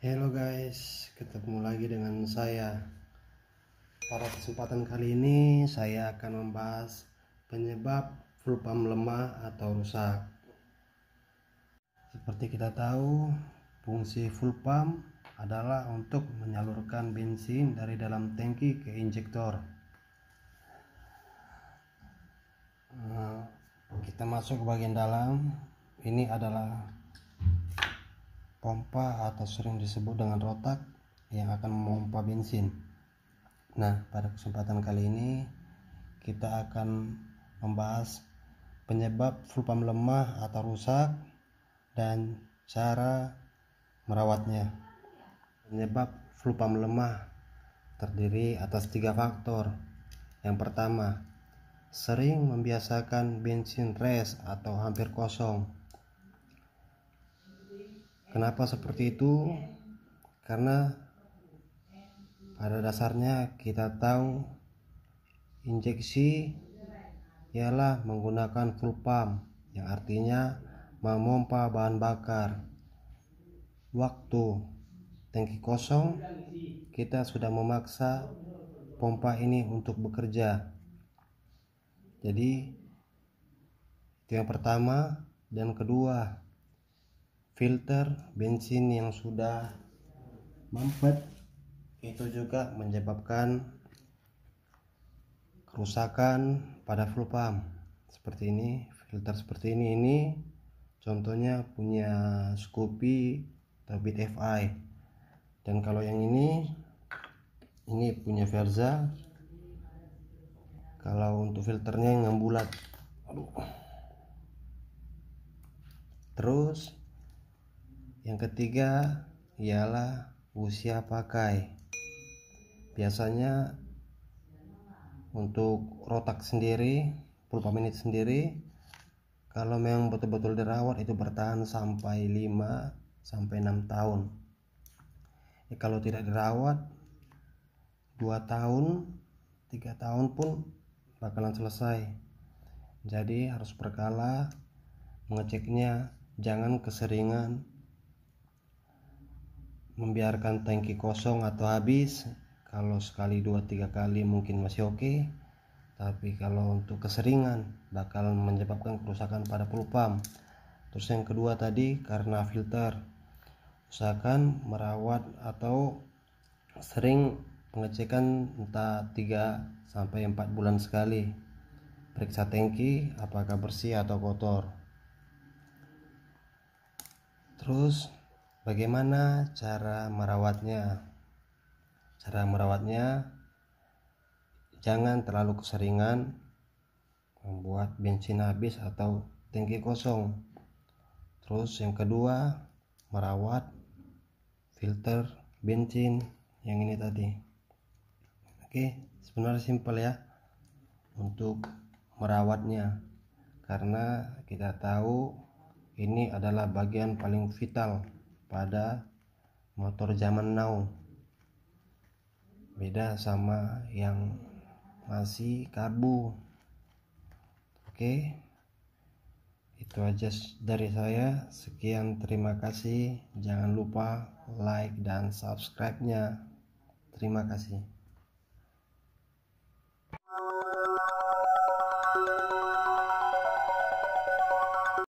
Halo guys, ketemu lagi dengan saya. Pada kesempatan kali ini saya akan membahas penyebab pump lemah atau rusak. Seperti kita tahu, fungsi full pump adalah untuk menyalurkan bensin dari dalam tangki ke injektor. Nah, kita masuk ke bagian dalam. Ini adalah pompa atau sering disebut dengan rotak yang akan memompa bensin. Nah, pada kesempatan kali ini kita akan membahas penyebab full pump lemah atau rusak dan cara merawatnya. Penyebab full pump lemah terdiri atas tiga faktor. Yang pertama, sering membiasakan bensin res atau hampir kosong Kenapa seperti itu? Iya. Karena pada dasarnya kita tahu injeksi ialah menggunakan full pump yang artinya memompa bahan bakar. Waktu tangki kosong kita sudah memaksa pompa ini untuk bekerja. Jadi itu yang pertama dan kedua filter bensin yang sudah mampet itu juga menyebabkan kerusakan pada fuel pump seperti ini filter seperti ini ini contohnya punya Scoopy terbit FI dan kalau yang ini ini punya Verza kalau untuk filternya yang bulat terus yang ketiga ialah usia pakai. Biasanya untuk rotak sendiri, pulpa menit sendiri, kalau memang betul-betul dirawat itu bertahan sampai 5 sampai 6 tahun. Ya, kalau tidak dirawat 2 tahun, 3 tahun pun bakalan selesai. Jadi harus berkala mengeceknya, jangan keseringan membiarkan tangki kosong atau habis kalau sekali dua tiga kali mungkin masih oke okay, tapi kalau untuk keseringan bakal menyebabkan kerusakan pada pump terus yang kedua tadi karena filter usahakan merawat atau sering pengecekan entah 3 sampai 4 bulan sekali periksa tangki apakah bersih atau kotor terus bagaimana cara merawatnya cara merawatnya jangan terlalu keseringan membuat bensin habis atau tangki kosong terus yang kedua merawat filter bensin yang ini tadi oke sebenarnya simpel ya untuk merawatnya karena kita tahu ini adalah bagian paling vital pada motor zaman now beda sama yang masih karbu oke itu aja dari saya sekian terima kasih jangan lupa like dan subscribe nya terima kasih